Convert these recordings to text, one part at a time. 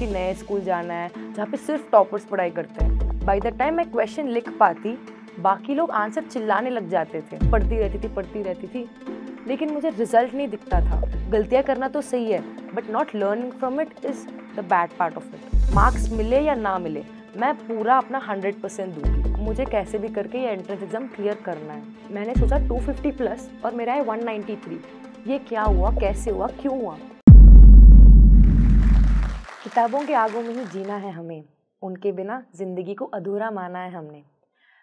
कि नए स्कूल जाना है जहाँ पे सिर्फ टॉपर्स पढ़ाई करते हैं बाई द टाइम मैं क्वेश्चन लिख पाती बाकी लोग आंसर चिल्लाने लग जाते थे पढ़ती रहती थी पढ़ती रहती थी लेकिन मुझे रिजल्ट नहीं दिखता था गलतियाँ करना तो सही है but not learning from it is the bad part of it marks मिले या ना मिले मैं पूरा अपना हंड्रेड परसेंट दूंगी मुझे कैसे भी करके ये एंट्रेंस एग्ज़ाम क्लियर करना है मैंने सोचा टू फिफ्टी प्लस और मेरा है वन नाइन्टी थ्री ये क्या हुआ कैसे हुआ क्यों हुआ किताबों के आगों में ही जीना है हमें उनके बिना ज़िंदगी को अधूरा माना है हमने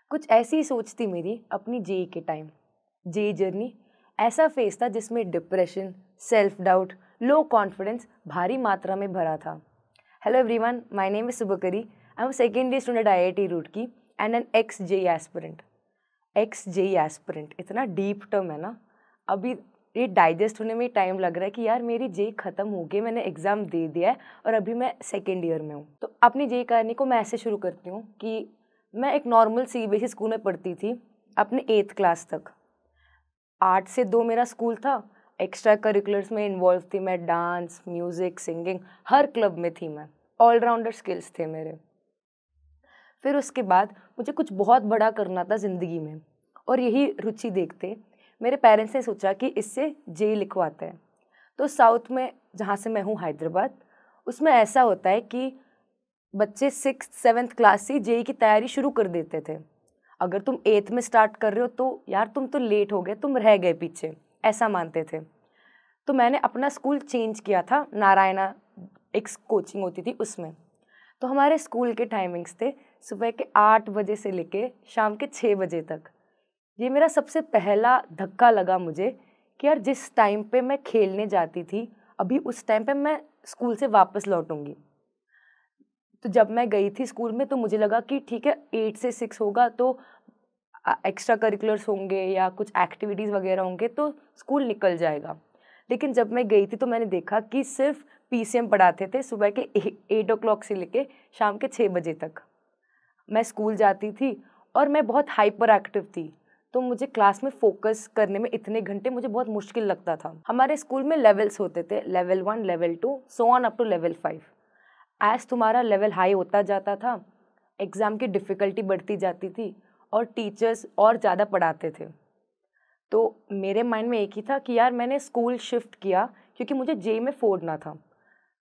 कुछ ऐसी सोच थी मेरी अपनी जेई के टाइम जेई जर्नी ऐसा फेस था जिसमें depression self doubt low confidence भारी मात्रा में भरा था hello everyone my name is Subkari I am second year student I I T Roorkee and an ex JEE aspirant ex JEE aspirant इतना deep term है ना अभी ये डाइजेस्ट होने में टाइम लग रहा है कि यार मेरी जे ख़त्म हो गई मैंने एग्ज़ाम दे दिया है और अभी मैं सेकेंड ईयर में हूँ तो अपनी जे करने को मैं ऐसे शुरू करती हूँ कि मैं एक नॉर्मल सी बी स्कूल में पढ़ती थी अपने एट्थ क्लास तक आठ से दो मेरा स्कूल था एक्स्ट्रा करिकुलर्स में इन्वॉल्व थी मैं डांस म्यूज़िक सिंगिंग हर क्लब में थी मैं ऑलराउंडर स्किल्स थे मेरे फिर उसके बाद मुझे कुछ बहुत बड़ा करना था ज़िंदगी में और यही रुचि देखते मेरे पेरेंट्स ने सोचा कि इससे जे लिखवाते हैं तो साउथ में जहाँ से मैं हूँ हैदराबाद उसमें ऐसा होता है कि बच्चे सिक्स सेवन्थ क्लास से जेई की तैयारी शुरू कर देते थे अगर तुम एथ में स्टार्ट कर रहे हो तो यार तुम तो लेट हो गए तुम रह गए पीछे ऐसा मानते थे तो मैंने अपना स्कूल चेंज किया था नारायणा एक कोचिंग होती थी उसमें तो हमारे स्कूल के टाइमिंग्स थे सुबह के आठ बजे से लेके शाम के छः बजे तक ये मेरा सबसे पहला धक्का लगा मुझे कि यार जिस टाइम पे मैं खेलने जाती थी अभी उस टाइम पे मैं स्कूल से वापस लौटूंगी तो जब मैं गई थी स्कूल में तो मुझे लगा कि ठीक है एट से सिक्स होगा तो एक्स्ट्रा करिकुलर्स होंगे या कुछ एक्टिविटीज़ वगैरह होंगे तो स्कूल निकल जाएगा लेकिन जब मैं गई थी तो मैंने देखा कि सिर्फ एम पढ़ाते थे सुबह के एट ओ क्लॉक से लेके शाम के छः बजे तक मैं स्कूल जाती थी और मैं बहुत हाइपर एक्टिव थी तो मुझे क्लास में फोकस करने में इतने घंटे मुझे बहुत मुश्किल लगता था हमारे स्कूल में लेवल्स होते थे level one level two so on up to level five as तुम्हारा लेवल हाई होता जाता था एग्ज़ाम की डिफ़िकल्टी बढ़ती जाती थी और टीचर्स और ज़्यादा पढ़ाते थे तो मेरे माइंड में एक ही था कि यार मैंने स्कूल शिफ्ट किया क्योंकि मुझे जे में फोड़ना था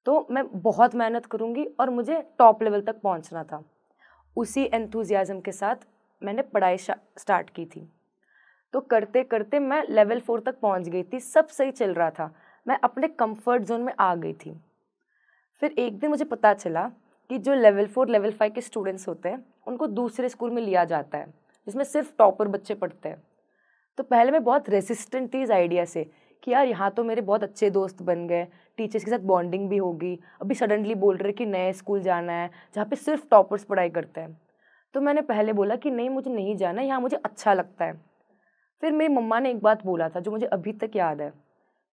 तो मैं बहुत मेहनत करूँगी और मुझे टॉप लेवल तक पहुँचना था उसी एंथुजियाज़म के साथ मैंने पढ़ाई स्टार्ट की थी तो करते करते मैं लेवल फोर तक पहुंच गई थी सब सही चल रहा था मैं अपने कंफर्ट जोन में आ गई थी फिर एक दिन मुझे पता चला कि जो लेवल फोर लेवल फाइव के स्टूडेंट्स होते हैं उनको दूसरे स्कूल में लिया जाता है जिसमें सिर्फ टॉपर बच्चे पढ़ते हैं तो पहले मैं बहुत रेसिस्टेंट थी इस आइडिया से कि यार यहाँ तो मेरे बहुत अच्छे दोस्त बन गए टीचर्स के साथ बॉन्डिंग भी होगी अभी सडनली बोल रहे कि नए स्कूल जाना है जहाँ पे सिर्फ टॉपर्स पढ़ाई करते हैं तो मैंने पहले बोला कि नहीं मुझे नहीं जाना यहाँ मुझे अच्छा लगता है फिर मेरी मम्मा ने एक बात बोला था जो मुझे अभी तक याद है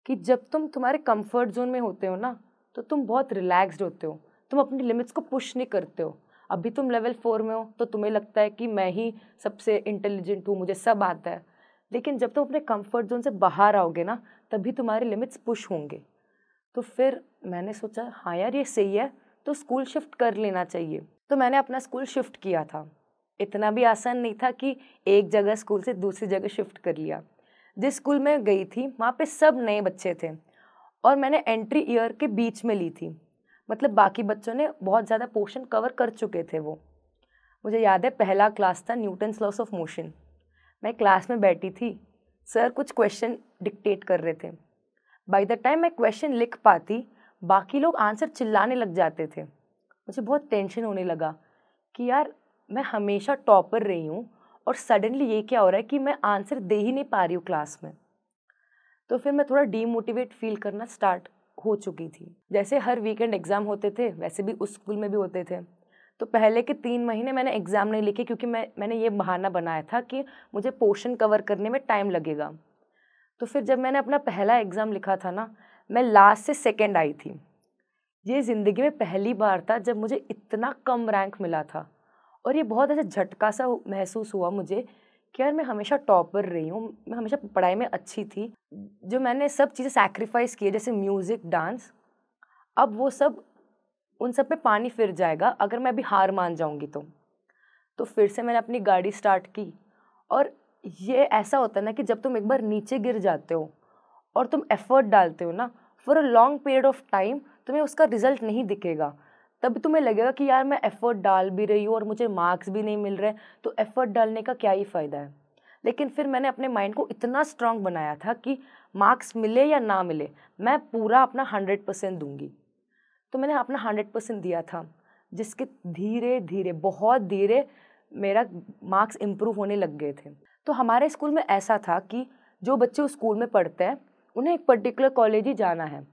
कि जब तुम तुम्हारे कंफर्ट जोन में होते हो ना तो तुम बहुत रिलैक्स्ड होते हो तुम अपनी लिमिट्स को पुश नहीं करते हो अभी तुम लेवल फोर में हो तो तुम्हें लगता है कि मैं ही सबसे इंटेलिजेंट हूँ मुझे सब आता है लेकिन जब तुम अपने कंफर्ट जोन से बाहर आओगे ना तभी तुम्हारे लिमिट्स पुश होंगे तो फिर मैंने सोचा हाँ यार ये सही है तो स्कूल शिफ्ट कर लेना चाहिए तो मैंने अपना स्कूल शिफ्ट किया था इतना भी आसान नहीं था कि एक जगह स्कूल से दूसरी जगह शिफ्ट कर लिया जिस स्कूल में गई थी वहाँ पे सब नए बच्चे थे और मैंने एंट्री ईयर के बीच में ली थी मतलब बाकी बच्चों ने बहुत ज़्यादा पोर्शन कवर कर चुके थे वो मुझे याद है पहला क्लास था न्यूटन्स लॉस ऑफ मोशन मैं क्लास में बैठी थी सर कुछ क्वेश्चन डिक्टेट कर रहे थे बाय द टाइम मैं क्वेश्चन लिख पाती बाकी लोग आंसर चिल्लाने लग जाते थे मुझे बहुत टेंशन होने लगा कि यार मैं हमेशा टॉपर रही हूँ और सडनली ये क्या हो रहा है कि मैं आंसर दे ही नहीं पा रही हूँ क्लास में तो फिर मैं थोड़ा डीमोटिवेट फील करना स्टार्ट हो चुकी थी जैसे हर वीकेंड एग्ज़ाम होते थे वैसे भी उस स्कूल में भी होते थे तो पहले के तीन महीने मैंने एग्ज़ाम नहीं लिखे क्योंकि मैं मैंने ये बहाना बनाया था कि मुझे पोर्शन कवर करने में टाइम लगेगा तो फिर जब मैंने अपना पहला एग्ज़ाम लिखा था ना मैं लास्ट से सेकेंड आई थी ये ज़िंदगी में पहली बार था जब मुझे इतना कम रैंक मिला था और ये बहुत ऐसा झटका सा महसूस हुआ मुझे कि यार मैं हमेशा टॉपर रही हूँ मैं हमेशा पढ़ाई में अच्छी थी जो मैंने सब चीज़ें सेक्रीफाइस किए जैसे म्यूज़िक डांस अब वो सब उन सब पे पानी फिर जाएगा अगर मैं अभी हार मान जाऊँगी तो तो फिर से मैंने अपनी गाड़ी स्टार्ट की और ये ऐसा होता ना कि जब तुम एक बार नीचे गिर जाते हो और तुम एफर्ट डालते हो ना for a long period of time तुम्हें उसका रिजल्ट नहीं दिखेगा तब तुम्हें लगेगा कि यार मैं एफ़र्ट डाल भी रही हूँ और मुझे मार्क्स भी नहीं मिल रहे तो एफ़र्ट डालने का क्या ही फ़ायदा है लेकिन फिर मैंने अपने माइंड को इतना स्ट्रांग बनाया था कि मार्क्स मिले या ना मिले मैं पूरा अपना हंड्रेड परसेंट दूँगी तो मैंने अपना हंड्रेड परसेंट दिया था जिसके धीरे धीरे बहुत धीरे मेरा मार्क्स इम्प्रूव होने लग गए थे तो हमारे स्कूल में ऐसा था कि जो बच्चे उस स्कूल में पढ़ते हैं उन्हें एक पर्टिकुलर कॉलेज ही जाना है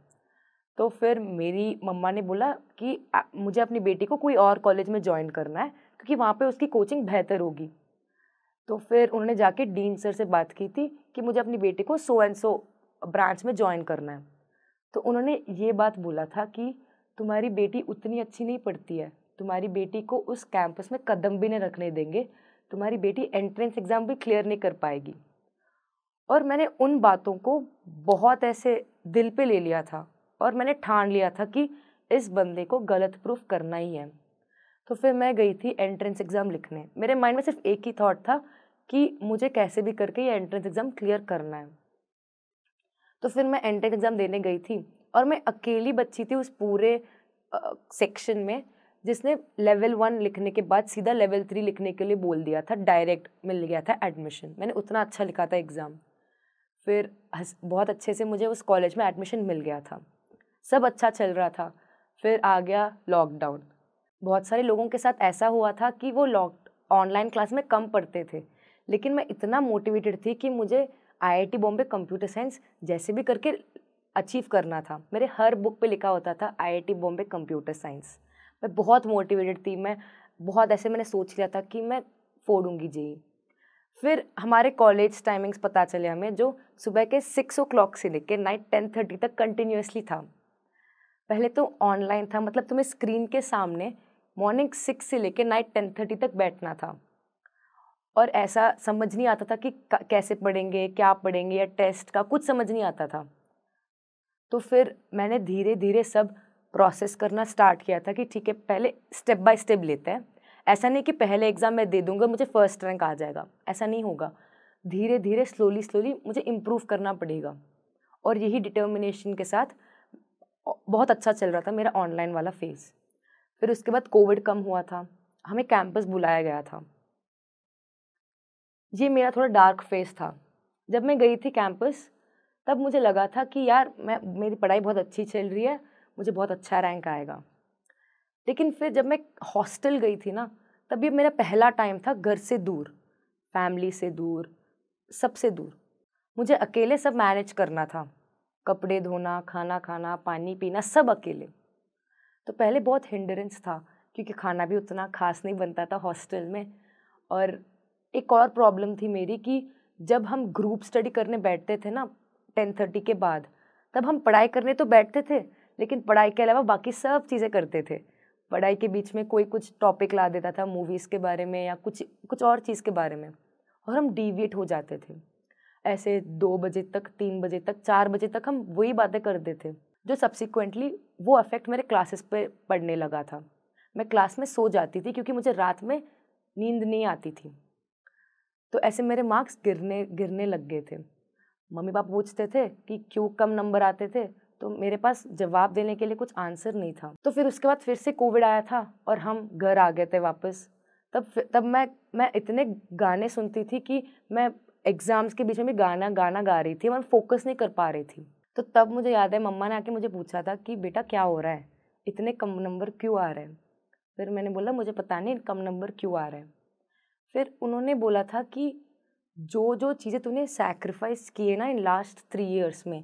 तो फिर मेरी मम्मा ने बोला कि मुझे अपनी बेटी को कोई और कॉलेज में ज्वाइन करना है क्योंकि वहाँ पे उसकी कोचिंग बेहतर होगी तो फिर उन्होंने जाके डीन सर से बात की थी कि मुझे अपनी बेटी को सो एंड सो ब्रांच में ज्वाइन करना है तो उन्होंने ये बात बोला था कि तुम्हारी बेटी उतनी अच्छी नहीं पढ़ती है तुम्हारी बेटी को उस कैंपस में कदम भी नहीं रखने देंगे तुम्हारी बेटी एंट्रेंस एग्ज़ाम भी क्लियर नहीं कर पाएगी और मैंने उन बातों को बहुत ऐसे दिल पे ले लिया था और मैंने ठान लिया था कि इस बंदे को गलत प्रूफ करना ही है तो फिर मैं गई थी एंट्रेंस एग्ज़ाम लिखने मेरे माइंड में सिर्फ एक ही थॉट था कि मुझे कैसे भी करके ये एंट्रेंस एग्ज़ाम क्लियर करना है तो फिर मैं एंट्रेंस एग्ज़ाम देने गई थी और मैं अकेली बच्ची थी उस पूरे सेक्शन में जिसने लेवल वन लिखने के बाद सीधा लेवल थ्री लिखने के लिए बोल दिया था डायरेक्ट मिल गया था एडमिशन मैंने उतना अच्छा लिखा था एग्ज़ाम फिर बहुत अच्छे से मुझे उस कॉलेज में एडमिशन मिल गया था सब अच्छा चल रहा था फिर आ गया लॉकडाउन बहुत सारे लोगों के साथ ऐसा हुआ था कि वो लॉक ऑनलाइन क्लास में कम पढ़ते थे लेकिन मैं इतना मोटिवेटेड थी कि मुझे आईआईटी बॉम्बे कंप्यूटर साइंस जैसे भी करके अचीव करना था मेरे हर बुक पे लिखा होता था आईआईटी बॉम्बे कंप्यूटर साइंस मैं बहुत मोटिवेटेड थी मैं बहुत ऐसे मैंने सोच लिया था कि मैं फोड़ूंगी जी e। फिर हमारे कॉलेज टाइमिंग्स पता चले हमें जो सुबह के सिक्स ओ क्लॉक से लेकर नाइट टेन थर्टी तक कंटिन्यूसली था पहले तो ऑनलाइन था मतलब तुम्हें स्क्रीन के सामने मॉर्निंग सिक्स से लेकर नाइट टेन थर्टी तक बैठना था और ऐसा समझ नहीं आता था कि कैसे पढ़ेंगे क्या पढ़ेंगे या टेस्ट का कुछ समझ नहीं आता था तो फिर मैंने धीरे धीरे सब प्रोसेस करना स्टार्ट किया था कि ठीक है पहले स्टेप बाय स्टेप लेते हैं ऐसा नहीं कि पहले एग्ज़ाम मैं दे दूँगा मुझे फ़र्स्ट रैंक आ जाएगा ऐसा नहीं होगा धीरे धीरे स्लोली स्लोली मुझे इम्प्रूव करना पड़ेगा और यही डिटर्मिनेशन के साथ बहुत अच्छा चल रहा था मेरा ऑनलाइन वाला फेज़ फिर उसके बाद कोविड कम हुआ था हमें कैंपस बुलाया गया था ये मेरा थोड़ा डार्क फेस था जब मैं गई थी कैंपस तब मुझे लगा था कि यार मैं मेरी पढ़ाई बहुत अच्छी चल रही है मुझे बहुत अच्छा रैंक आएगा लेकिन फिर जब मैं हॉस्टल गई थी ना तब ये मेरा पहला टाइम था घर से दूर फैमिली से दूर सबसे दूर मुझे अकेले सब मैनेज करना था कपड़े धोना खाना खाना पानी पीना सब अकेले तो पहले बहुत हिंडरेंस था क्योंकि खाना भी उतना खास नहीं बनता था हॉस्टल में और एक और प्रॉब्लम थी मेरी कि जब हम ग्रुप स्टडी करने बैठते थे ना टेन थर्टी के बाद तब हम पढ़ाई करने तो बैठते थे लेकिन पढ़ाई के अलावा बाकी सब चीज़ें करते थे पढ़ाई के बीच में कोई कुछ टॉपिक ला देता था मूवीज़ के बारे में या कुछ कुछ और चीज़ के बारे में और हम डिविएट हो जाते थे ऐसे दो बजे तक तीन बजे तक चार बजे तक हम वही बातें करते थे जो सब्सिक्वेंटली वो अफेक्ट मेरे क्लासेस पे पड़ने लगा था मैं क्लास में सो जाती थी क्योंकि मुझे रात में नींद नहीं आती थी तो ऐसे मेरे मार्क्स गिरने गिरने लग गए थे मम्मी पापा पूछते थे कि क्यों कम नंबर आते थे तो मेरे पास जवाब देने के लिए कुछ आंसर नहीं था तो फिर उसके बाद फिर से कोविड आया था और हम घर आ गए थे वापस तब तब मैं मैं इतने गाने सुनती थी कि मैं एग्ज़ाम्स के बीच में भी गाना गाना गा रही थी मैं फोकस नहीं कर पा रही थी तो तब मुझे याद है मम्मा ने आके मुझे पूछा था कि बेटा क्या हो रहा है इतने कम नंबर क्यों आ रहे हैं फिर मैंने बोला मुझे पता नहीं कम नंबर क्यों आ रहे हैं फिर उन्होंने बोला था कि जो जो चीज़ें तूने सेक्रीफाइस किए ना इन लास्ट थ्री ईयर्स में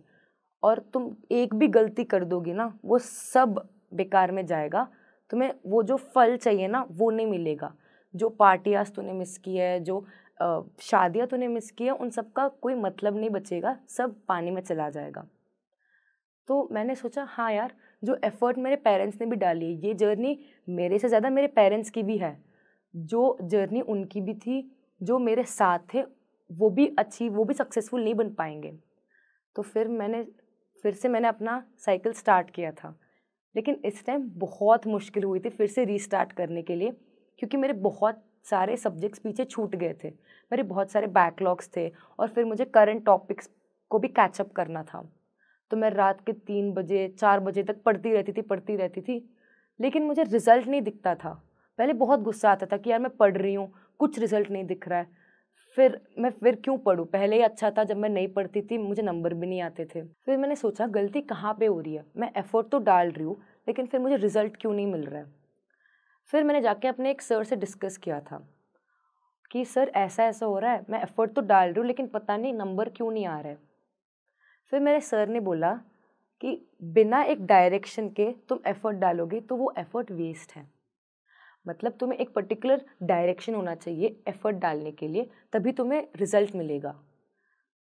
और तुम एक भी गलती कर दोगी ना वो सब बेकार में जाएगा तुम्हें वो जो फल चाहिए ना वो नहीं मिलेगा जो पार्टियाज तूने मिस की है जो शादियाँ तूने मिस किया उन सब का कोई मतलब नहीं बचेगा सब पानी में चला जाएगा तो मैंने सोचा हाँ यार जो एफ़र्ट मेरे पेरेंट्स ने भी डाली ये जर्नी मेरे से ज़्यादा मेरे पेरेंट्स की भी है जो जर्नी उनकी भी थी जो मेरे साथ थे वो भी अच्छी वो भी सक्सेसफुल नहीं बन पाएंगे तो फिर मैंने फिर से मैंने अपना साइकिल स्टार्ट किया था लेकिन इस टाइम बहुत मुश्किल हुई थी फिर से रीस्टार्ट करने के लिए क्योंकि मेरे बहुत सारे सब्जेक्ट्स पीछे छूट गए थे मेरे बहुत सारे बैकलॉग्स थे और फिर मुझे करंट टॉपिक्स को भी कैचअप करना था तो मैं रात के तीन बजे चार बजे तक पढ़ती रहती थी पढ़ती रहती थी लेकिन मुझे रिज़ल्ट नहीं दिखता था पहले बहुत गुस्सा आता था कि यार मैं पढ़ रही हूँ कुछ रिज़ल्ट नहीं दिख रहा है फिर मैं फिर क्यों पढ़ूँ पहले ही अच्छा था जब मैं नहीं पढ़ती थी मुझे नंबर भी नहीं आते थे फिर मैंने सोचा गलती कहाँ पे हो रही है मैं एफ़र्ट तो डाल रही हूँ लेकिन फिर मुझे रिज़ल्ट क्यों नहीं मिल रहा है फिर मैंने जाके अपने एक सर से डिस्कस किया था कि सर ऐसा ऐसा हो रहा है मैं एफ़र्ट तो डाल रही हूँ लेकिन पता नहीं नंबर क्यों नहीं आ रहा है फिर मेरे सर ने बोला कि बिना एक डायरेक्शन के तुम एफ़र्ट डालोगे तो वो एफ़र्ट वेस्ट है मतलब तुम्हें एक पर्टिकुलर डायरेक्शन होना चाहिए एफ़र्ट डालने के लिए तभी तुम्हें रिज़ल्ट मिलेगा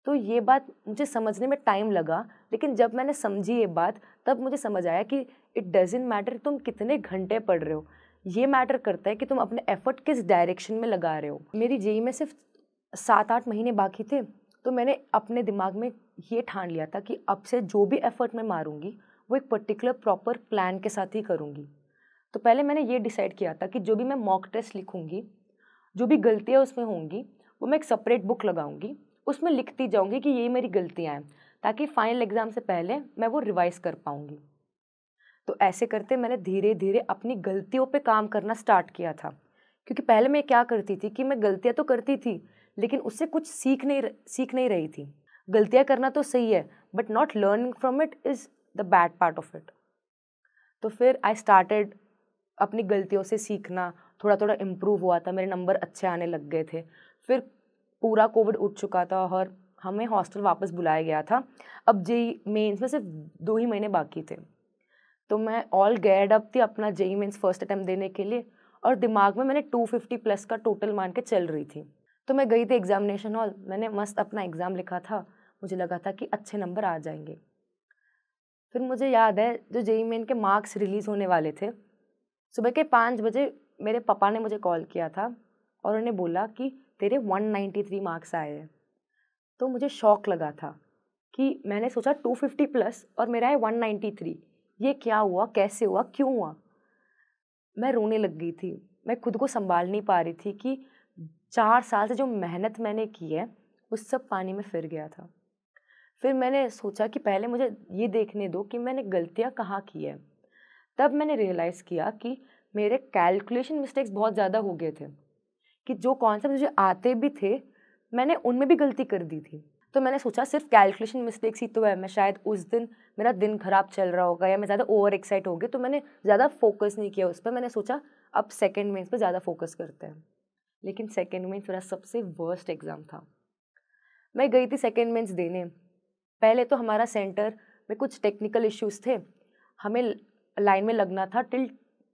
तो ये बात मुझे समझने में टाइम लगा लेकिन जब मैंने समझी ये बात तब मुझे समझ आया कि इट डजेंट मैटर तुम कितने घंटे पढ़ रहे हो ये मैटर करता है कि तुम अपने एफर्ट किस डायरेक्शन में लगा रहे हो मेरी जेई में सिर्फ सात आठ महीने बाकी थे तो मैंने अपने दिमाग में ये ठान लिया था कि अब से जो भी एफर्ट मैं मारूंगी वो एक पर्टिकुलर प्रॉपर प्लान के साथ ही करूँगी तो पहले मैंने ये डिसाइड किया था कि जो भी मैं मॉक टेस्ट लिखूँगी जो भी गलतियाँ उसमें होंगी वो मैं एक सेपरेट बुक लगाऊँगी उसमें लिखती जाऊँगी कि ये मेरी गलतियाँ हैं ताकि फाइनल एग्ज़ाम से पहले मैं वो रिवाइज़ कर पाऊँगी तो ऐसे करते मैंने धीरे धीरे अपनी गलतियों पे काम करना स्टार्ट किया था क्योंकि पहले मैं क्या करती थी कि मैं गलतियाँ तो करती थी लेकिन उससे कुछ सीख नहीं सीख नहीं रही थी गलतियाँ करना तो सही है but not learning from it is the bad part of it तो फिर आई स्टार्टेड अपनी गलतियों से सीखना थोड़ा थोड़ा इम्प्रूव हुआ था मेरे नंबर अच्छे आने लग गए थे फिर पूरा कोविड उठ चुका था और हमें हॉस्टल वापस बुलाया गया था अब जी मेंस में सिर्फ दो ही महीने बाकी थे तो मैं ऑल गेयर्ड अप थी अपना जेई मीन्स फर्स्ट अटैम्प्ट देने के लिए और दिमाग में मैंने 250 प्लस का टोटल मान के चल रही थी तो मैं गई थी एग्जामिनेशन हॉल मैंने मस्त अपना एग्ज़ाम लिखा था मुझे लगा था कि अच्छे नंबर आ जाएंगे फिर मुझे याद है जो जेई मेन e e के मार्क्स रिलीज़ होने वाले थे सुबह के पाँच बजे मेरे पापा ने मुझे कॉल किया था और उन्हें बोला कि तेरे 193 मार्क्स आए हैं तो मुझे शौक लगा था कि मैंने सोचा 250 प्लस और मेरा है 193 ये क्या हुआ कैसे हुआ क्यों हुआ मैं रोने लग गई थी मैं खुद को संभाल नहीं पा रही थी कि चार साल से जो मेहनत मैंने की है उस सब पानी में फिर गया था फिर मैंने सोचा कि पहले मुझे ये देखने दो कि मैंने गलतियाँ कहाँ की है तब मैंने रियलाइज़ किया कि मेरे कैलकुलेशन मिस्टेक्स बहुत ज़्यादा हो गए थे कि जो कॉन्सेप्ट मुझे आते भी थे मैंने उनमें भी गलती कर दी थी तो मैंने सोचा सिर्फ कैलकुलेशन मिस्टेक्स ही तो है मैं शायद उस दिन मेरा दिन ख़राब चल रहा होगा या मैं ज़्यादा ओवर एक्साइट हो गई तो मैंने ज़्यादा फोकस नहीं किया उस पर मैंने सोचा अब सेकेंड मेन्स पर ज़्यादा फोकस करते हैं लेकिन सेकेंड मेन्स मेरा सबसे वर्स्ट एग्ज़ाम था मैं गई थी सेकेंड मेन्स देने पहले तो हमारा सेंटर में कुछ टेक्निकल इश्यूज़ थे हमें लाइन में लगना था टिल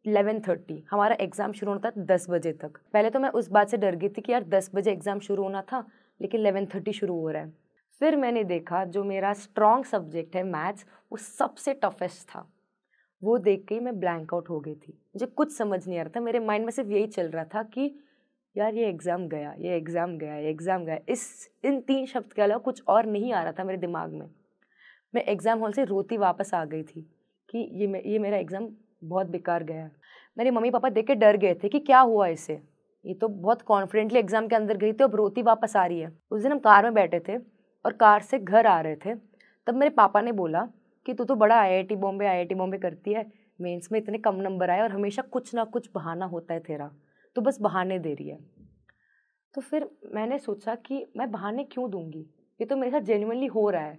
इलेवन थर्टी हमारा एग्ज़ाम शुरू होना था दस बजे तक पहले तो मैं उस बात से डर गई थी कि यार दस बजे एग्ज़ाम शुरू होना था लेकिन इलेवन थर्टी शुरू हो रहा है फिर मैंने देखा जो मेरा स्ट्रॉन्ग सब्जेक्ट है मैथ्स वो सबसे टफेस्ट था वो देख के मैं ब्लैंक आउट हो गई थी मुझे कुछ समझ नहीं आ रहा था मेरे माइंड में सिर्फ यही चल रहा था कि यार ये एग्ज़ाम गया ये एग्ज़ाम गया ये एग्ज़ाम गया इस इन तीन शब्द के अलावा कुछ और नहीं आ रहा था मेरे दिमाग में मैं एग्ज़ाम हॉल से रोती वापस आ गई थी कि ये मे, ये मेरा एग्ज़ाम बहुत बेकार गया मेरे मम्मी पापा देख के डर गए थे कि क्या हुआ इसे ये तो बहुत कॉन्फिडेंटली एग्ज़ाम के अंदर गई थी अब रोती वापस आ रही है उस दिन हम कार में बैठे थे और कार से घर आ रहे थे तब मेरे पापा ने बोला कि तू तो बड़ा आईआईटी बॉम्बे आईआईटी बॉम्बे करती है मेंस में इतने कम नंबर आए और हमेशा कुछ ना कुछ बहाना होता है तेरा तो बस बहाने दे रही है तो फिर मैंने सोचा कि मैं बहाने क्यों दूंगी ये तो मेरे साथ जेन्यूनली हो रहा है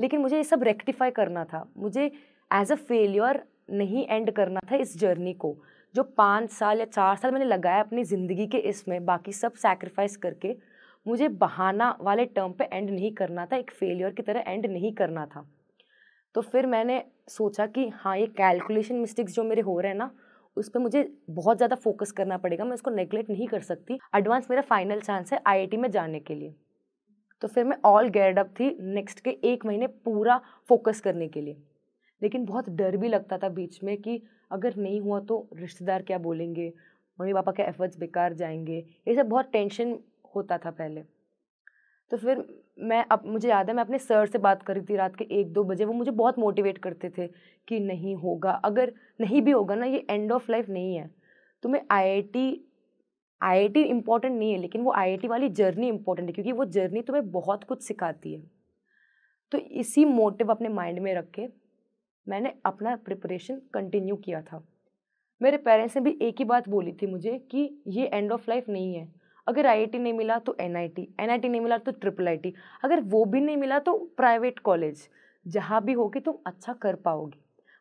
लेकिन मुझे ये सब रेक्टिफाई करना था मुझे एज अ फेलियर नहीं एंड करना था इस जर्नी को जो पाँच साल या चार साल मैंने लगाया अपनी ज़िंदगी के इसमें बाकी सब सैक्रिफाइस करके मुझे बहाना वाले टर्म पे एंड नहीं करना था एक फेलियर की तरह एंड नहीं करना था तो फिर मैंने सोचा कि हाँ ये कैलकुलेशन मिस्टेक्स जो मेरे हो रहे हैं ना उस पर मुझे बहुत ज़्यादा फोकस करना पड़ेगा मैं इसको नेग्लेक्ट नहीं कर सकती एडवांस मेरा फाइनल चांस है आई में जाने के लिए तो फिर मैं ऑल गेड अप थी नेक्स्ट के एक महीने पूरा फोकस करने के लिए लेकिन बहुत डर भी लगता था बीच में कि अगर नहीं हुआ तो रिश्तेदार क्या बोलेंगे मम्मी पापा के एफर्ट्स बेकार जाएंगे ये सब बहुत टेंशन होता था पहले तो फिर मैं अब मुझे याद है मैं अपने सर से बात करी थी रात के एक दो बजे वो मुझे बहुत मोटिवेट करते थे कि नहीं होगा अगर नहीं भी होगा ना ये एंड ऑफ लाइफ नहीं है तुम्हें आई आईआईटी इम्पॉर्टेंट नहीं है लेकिन वो आईआईटी वाली जर्नी इम्पॉर्टेंट है क्योंकि वो जर्नी तुम्हें बहुत कुछ सिखाती है तो इसी मोटिव अपने माइंड में रख के मैंने अपना प्रिपरेशन कंटिन्यू किया था मेरे पेरेंट्स ने भी एक ही बात बोली थी मुझे कि ये एंड ऑफ लाइफ नहीं है अगर आई नहीं मिला तो एन आई नहीं मिला तो ट्रिपल आई अगर वो भी नहीं मिला तो प्राइवेट कॉलेज जहाँ भी होगी तुम अच्छा कर पाओगे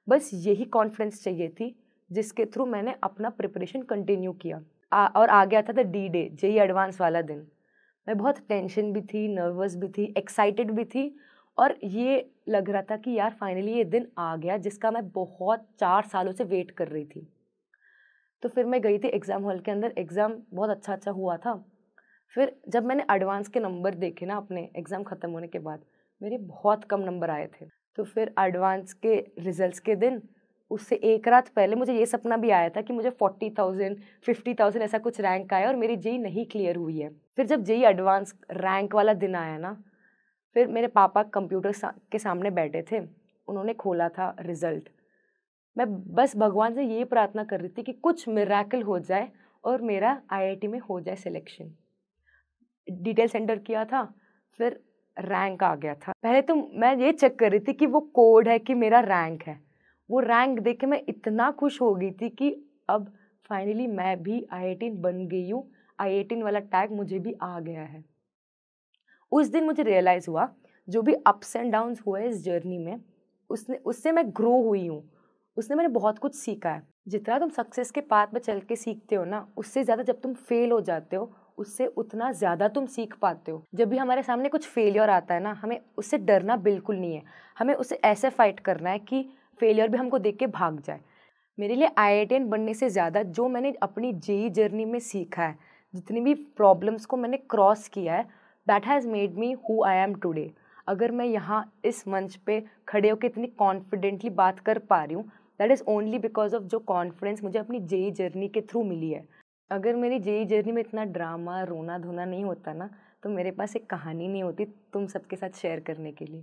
बस यही कॉन्फिडेंस चाहिए थी जिसके थ्रू मैंने अपना प्रिपरेशन कंटिन्यू किया आ, और आ गया था the D day JEE advance वाला दिन मैं बहुत टेंशन भी थी नर्वस भी थी एक्साइटेड भी थी और ये लग रहा था कि यार फाइनली ये दिन आ गया जिसका मैं बहुत चार सालों से वेट कर रही थी तो फिर मैं गई थी एग्ज़ाम हॉल के अंदर एग्ज़ाम बहुत अच्छा अच्छा हुआ था फिर जब मैंने एडवांस के नंबर देखे ना अपने एग्ज़ाम ख़त्म होने के बाद मेरे बहुत कम नंबर आए थे तो फिर एडवांस के रिजल्ट्स के दिन उससे एक रात पहले मुझे ये सपना भी आया था कि मुझे फोर्टी थाउजेंड फिफ्टी थाउजेंड ऐसा कुछ रैंक आया और मेरी जेई नहीं क्लियर हुई है फिर जब जेई एडवांस रैंक वाला दिन आया ना फिर मेरे पापा कंप्यूटर सा, के सामने बैठे थे उन्होंने खोला था रिज़ल्ट मैं बस भगवान से ये प्रार्थना कर रही थी कि कुछ मेराकल हो जाए और मेरा आईआईटी में हो जाए सिलेक्शन डिटेल सेंटर किया था फिर रैंक आ गया था पहले तो मैं ये चेक कर रही थी कि वो कोड है कि मेरा रैंक है वो रैंक देख के मैं इतना खुश हो गई थी कि अब फाइनली मैं भी आई बन गई हूँ आई वाला टैग मुझे भी आ गया है उस दिन मुझे रियलाइज़ हुआ जो भी अप्स एंड डाउन्स हुए इस जर्नी में उसने उससे मैं ग्रो हुई हूँ उसने मैंने बहुत कुछ सीखा है जितना तुम सक्सेस के पाथ में चल के सीखते हो ना उससे ज़्यादा जब तुम फेल हो जाते हो उससे उतना ज़्यादा तुम सीख पाते हो जब भी हमारे सामने कुछ फेलियर आता है ना हमें उससे डरना बिल्कुल नहीं है हमें उसे ऐसे फाइट करना है कि फेलियर भी हमको देख के भाग जाए मेरे लिए आई बनने से ज़्यादा जो मैंने अपनी जेई जर्नी में सीखा है जितनी भी प्रॉब्लम्स को मैंने क्रॉस किया है that has made me who I am today अगर मैं यहाँ इस मंच पे खड़े होकर इतनी कॉन्फिडेंटली बात कर पा रही हूँ that is only because of जो कॉन्फिडेंस मुझे अपनी जेई जर्नी के थ्रू मिली है अगर मेरी जेई जर्नी में इतना ड्रामा रोना धोना नहीं होता ना तो मेरे पास एक कहानी नहीं होती तुम सबके साथ शेयर करने के लिए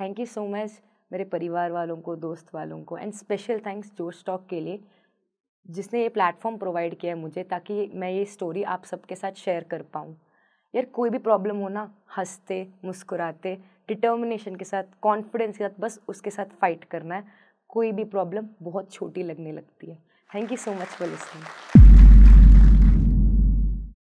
थैंक यू सो मच मेरे परिवार वालों को दोस्त वालों को and special thanks Josh talk के लिए जिसने ये प्लेटफॉर्म प्रोवाइड किया है मुझे ताकि मैं ये स्टोरी आप सबके साथ शेयर कर पाऊँ यार कोई भी प्रॉब्लम हो ना हंसते मुस्कुराते डिटर्मिनेशन के साथ कॉन्फिडेंस के साथ बस उसके साथ फ़ाइट करना है कोई भी प्रॉब्लम बहुत छोटी लगने लगती है thank you so much for listening